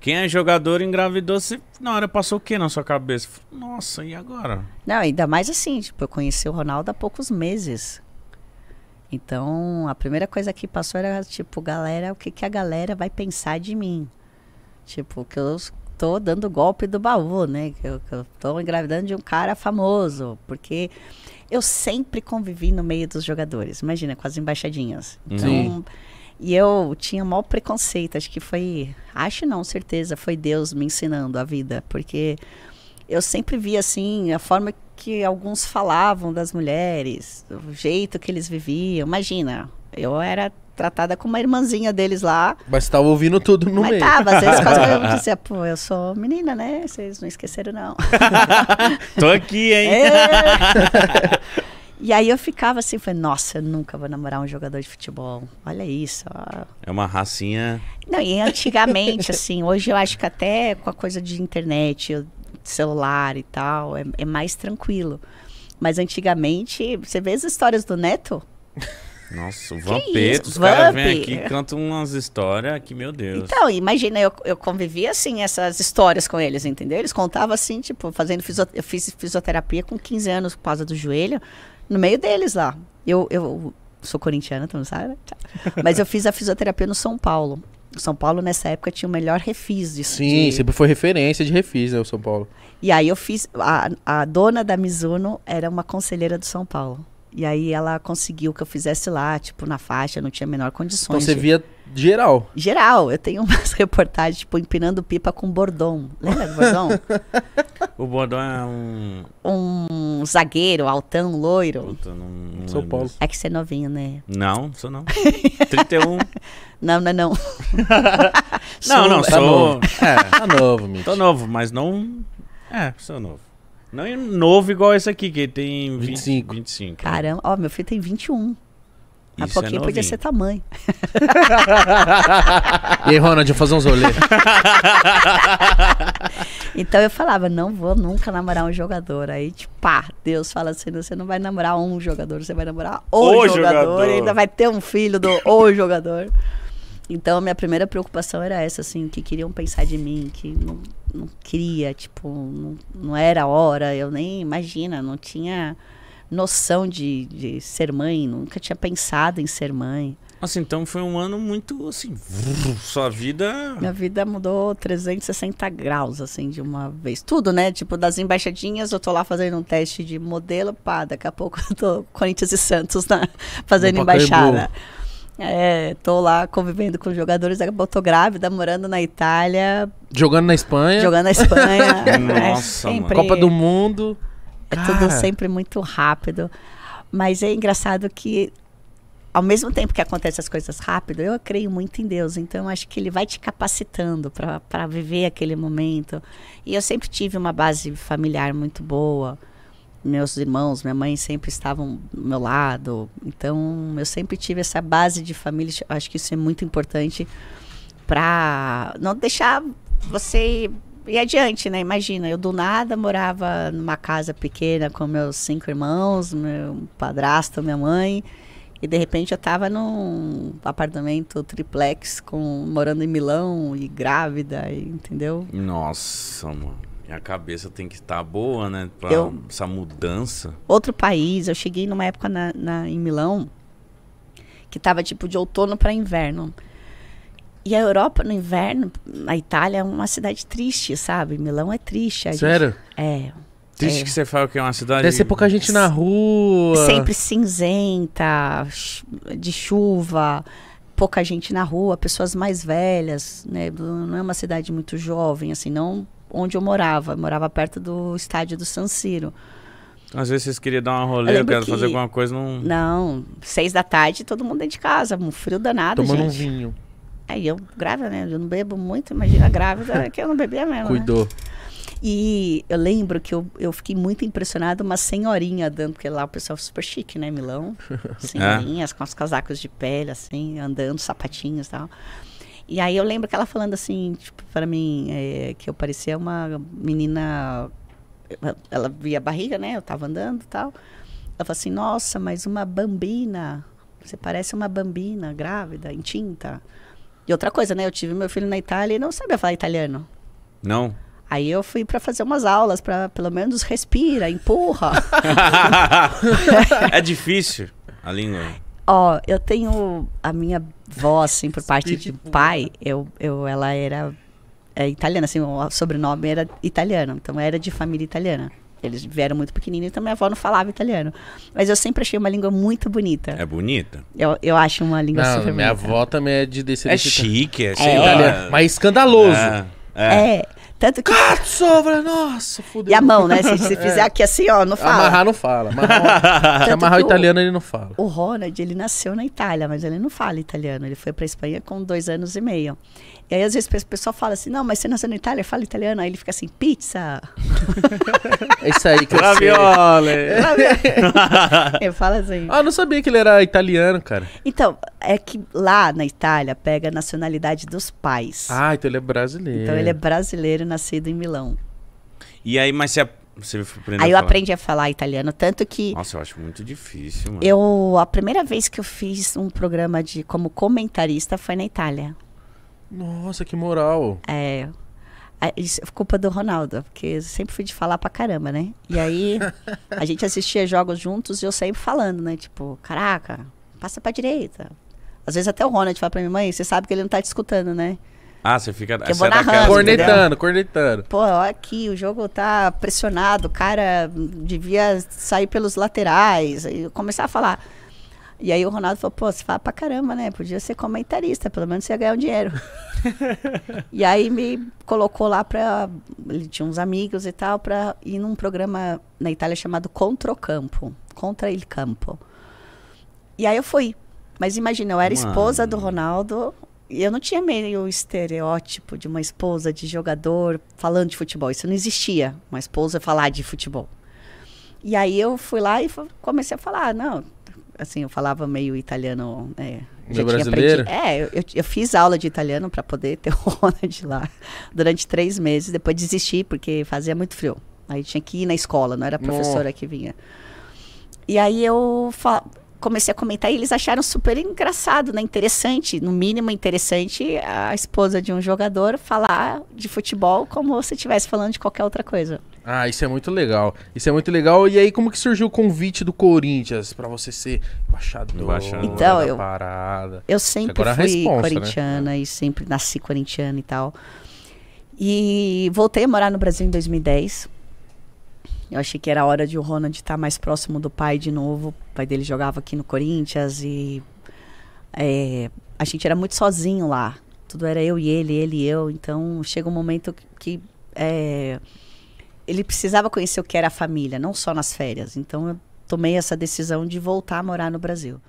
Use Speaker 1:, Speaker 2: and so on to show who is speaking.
Speaker 1: Quem é jogador engravidou, você, na hora passou o que na sua cabeça?
Speaker 2: Nossa, e agora? Não, ainda mais assim, tipo, eu conheci o Ronaldo há poucos meses. Então, a primeira coisa que passou era, tipo, galera, o que, que a galera vai pensar de mim? Tipo, que eu tô dando golpe do baú, né? Que eu, que eu tô engravidando de um cara famoso. Porque eu sempre convivi no meio dos jogadores. Imagina, com as embaixadinhas. Então... Sim e eu tinha maior preconceito, acho que foi, acho não, certeza, foi Deus me ensinando a vida, porque eu sempre vi assim a forma que alguns falavam das mulheres, o jeito que eles viviam. Imagina, eu era tratada como uma irmãzinha deles lá.
Speaker 1: Mas estava ouvindo tudo no mas meio. Tava, às vezes quase eu dizia,
Speaker 2: pô, eu sou menina, né? Vocês não esqueceram, não.
Speaker 1: Tô aqui, hein? É.
Speaker 2: E aí eu ficava assim, falei, nossa, eu nunca vou namorar um jogador de futebol. Olha isso. Ó.
Speaker 1: É uma racinha.
Speaker 2: Não, e antigamente, assim, hoje eu acho que até com a coisa de internet, celular e tal, é, é mais tranquilo. Mas antigamente, você vê as histórias do Neto?
Speaker 1: Nossa, o Vampeto, os caras vêm aqui e cantam umas histórias que, meu Deus.
Speaker 2: Então, imagina, eu, eu convivi assim, essas histórias com eles, entendeu? Eles contavam assim, tipo, fazendo fisiot eu fiz fisioterapia com 15 anos por causa do joelho, no meio deles lá. Eu, eu sou corintiana, tu não sabe? Né? Tá. Mas eu fiz a fisioterapia no São Paulo. O São Paulo, nessa época, tinha o melhor refis. De, Sim, de... sempre foi
Speaker 1: referência de refis, né, o São Paulo.
Speaker 2: E aí eu fiz. A, a dona da Mizuno era uma conselheira do São Paulo. E aí ela conseguiu que eu fizesse lá, tipo, na faixa, não tinha menor condições. Então você via geral? Geral. Eu tenho umas reportagens, tipo, empinando pipa com bordão. Lembra do bordão?
Speaker 1: o bordão é um...
Speaker 2: Um zagueiro, altão, loiro. Puta, não, não Paulo. É que você é novinho, né?
Speaker 1: Não, sou não.
Speaker 2: 31. não, não, é não. não, não, sou... Tá novo. É, tá novo, Tô
Speaker 1: novo, mas não... É, sou novo. Não é novo igual esse aqui, que tem 20, 25. 25.
Speaker 2: Caramba, ó, meu filho tem 21.
Speaker 1: A Isso é pouquinho é podia ser
Speaker 2: tamanho.
Speaker 1: e aí, Ronald, fazer uns olhinhos.
Speaker 2: então eu falava, não vou nunca namorar um jogador. Aí, tipo, pá, Deus fala assim, você não vai namorar um jogador, você vai namorar o, o jogador, jogador, e ainda vai ter um filho do o jogador. Então a minha primeira preocupação era essa, assim, que queriam pensar de mim, que não, não queria, tipo, não, não era hora, eu nem imagina, não tinha noção de, de ser mãe, nunca tinha pensado em ser mãe. Nossa, então foi um ano muito assim.
Speaker 1: Sua
Speaker 2: vida. Minha vida mudou 360 graus, assim, de uma vez. Tudo, né? Tipo, das embaixadinhas, eu tô lá fazendo um teste de modelo, pá, daqui a pouco eu tô Corinthians e Santos na, fazendo embaixada. É, tô lá convivendo com jogadores, acabou, tô grávida, morando na Itália.
Speaker 1: Jogando na Espanha. Jogando na Espanha. Nossa, é Copa do Mundo.
Speaker 2: É Cara. tudo sempre muito rápido. Mas é engraçado que, ao mesmo tempo que acontecem as coisas rápido, eu creio muito em Deus. Então, eu acho que Ele vai te capacitando para viver aquele momento. E eu sempre tive uma base familiar muito boa meus irmãos, minha mãe sempre estavam do meu lado. Então, eu sempre tive essa base de família. acho que isso é muito importante para não deixar você ir adiante, né? Imagina, eu do nada morava numa casa pequena com meus cinco irmãos, meu padrasto, minha mãe. E de repente eu estava num apartamento triplex com morando em Milão e grávida, entendeu?
Speaker 1: Nossa, mano a cabeça tem que estar tá boa, né? Pra eu, essa mudança.
Speaker 2: Outro país, eu cheguei numa época na, na em Milão que estava tipo de outono para inverno. E a Europa no inverno, a Itália é uma cidade triste, sabe? Milão é triste. Sério? Gente, é. Triste é. que
Speaker 1: você fala que é uma cidade. Deve ser pouca
Speaker 2: gente na rua. Sempre cinzenta, de chuva, pouca gente na rua, pessoas mais velhas, né? Não é uma cidade muito jovem, assim, não onde eu morava. Eu morava perto do estádio do San Siro.
Speaker 1: Às vezes vocês queriam dar uma rolê, eu, quero que... fazer alguma coisa, não.
Speaker 2: Não, seis da tarde todo mundo dentro de casa, um frio danado. Tomando gente. um vinho. Aí eu, grávida, né? Eu não bebo muito, imagina grávida, que eu não bebia mesmo. Né? Cuidou. Né? E eu lembro que eu, eu fiquei muito impressionada, uma senhorinha andando, porque lá o pessoal é super chique, né, Milão? Senhorinhas é. com os casacos de pele, assim, andando, sapatinhos e tal. E aí eu lembro que ela falando assim, tipo, para mim, é, que eu parecia uma menina. Ela via a barriga, né? Eu tava andando e tal. Ela falou assim, nossa, mas uma bambina. Você parece uma bambina grávida, tinta E outra coisa, né? Eu tive meu filho na Itália e não sabia falar italiano. Não? Aí eu fui para fazer umas aulas para pelo menos respira, empurra.
Speaker 1: é difícil a língua.
Speaker 2: Ó, eu tenho a minha avó, assim, por parte de pai, eu, eu, ela era é, italiana, assim, o sobrenome era italiano, então era de família italiana. Eles vieram muito pequenininho, então minha avó não falava italiano. Mas eu sempre achei uma língua muito bonita. É bonita? Eu, eu acho uma língua não, super minha bonita.
Speaker 1: Minha avó também é de descendência. É chique, é, é, Italiano, Mas escandaloso. É. é.
Speaker 2: é. Tanto que. Sobra, nossa, fudeu. E a mão, né? Se você é. fizer aqui assim, ó, não fala. Amarrar não fala. Amarrar, é se amarrar o italiano, ele não fala. O Ronald, ele nasceu na Itália, mas ele não fala italiano. Ele foi pra Espanha com dois anos e meio. E aí, às vezes, o pessoal fala assim: não, mas você nasceu na Itália, fala italiano. Aí ele fica assim: pizza.
Speaker 1: É isso aí que eu Ravioli. eu falo assim. Ah, não sabia que ele era italiano, cara.
Speaker 2: Então, é que lá na Itália pega a nacionalidade dos pais. Ah,
Speaker 1: então ele é brasileiro. Então ele é
Speaker 2: brasileiro nascido em Milão.
Speaker 1: E aí, mas você, você aprendeu Aí eu aprendi
Speaker 2: a falar italiano, tanto que...
Speaker 1: Nossa, eu acho muito difícil, mano. Eu,
Speaker 2: a primeira vez que eu fiz um programa de como comentarista foi na Itália. Nossa, que moral. É, isso é culpa do Ronaldo, porque sempre fui de falar pra caramba, né? E aí a gente assistia jogos juntos e eu sempre falando, né? Tipo, caraca, passa pra direita. Às vezes até o Ronald fala pra minha mãe, você sabe que ele não tá te escutando, né?
Speaker 1: Ah, você fica que você eu vou é narrando, cornetando, cornetando. Pô,
Speaker 2: olha aqui, o jogo tá pressionado, o cara devia sair pelos laterais. E começar a falar. E aí o Ronaldo falou, pô, você fala pra caramba, né? Podia ser comentarista, pelo menos você ia ganhar um dinheiro. e aí me colocou lá pra. Ele tinha uns amigos e tal, pra ir num programa na Itália chamado Controcampo. Contra il Campo. E aí eu fui. Mas imagina, eu era Mano. esposa do Ronaldo eu não tinha meio estereótipo de uma esposa de jogador falando de futebol. Isso não existia, uma esposa falar de futebol. E aí eu fui lá e comecei a falar, não, assim, eu falava meio italiano, né? Meu brasileiro? É, eu, eu, fiz aula de italiano para poder ter o Ronald lá durante três meses. Depois desisti, porque fazia muito frio. Aí tinha que ir na escola, não era a professora que vinha. E aí eu, comecei a comentar e eles acharam super engraçado, né? Interessante, no mínimo interessante, a esposa de um jogador falar de futebol como se estivesse falando de qualquer outra coisa.
Speaker 1: Ah, isso é muito legal. Isso é muito legal. E aí, como que surgiu o convite do Corinthians para você ser embaixador, embaixador então, eu, parada? Eu sempre Agora fui resposta, né? corintiana
Speaker 2: né? e sempre nasci corintiana e tal. E voltei a morar no Brasil em 2010 eu achei que era hora de o Ronald estar tá mais próximo do pai de novo. O pai dele jogava aqui no Corinthians e é, a gente era muito sozinho lá. Tudo era eu e ele, ele e eu. Então chega um momento que é, ele precisava conhecer o que era a família, não só nas férias. Então eu tomei essa decisão de voltar a morar no Brasil.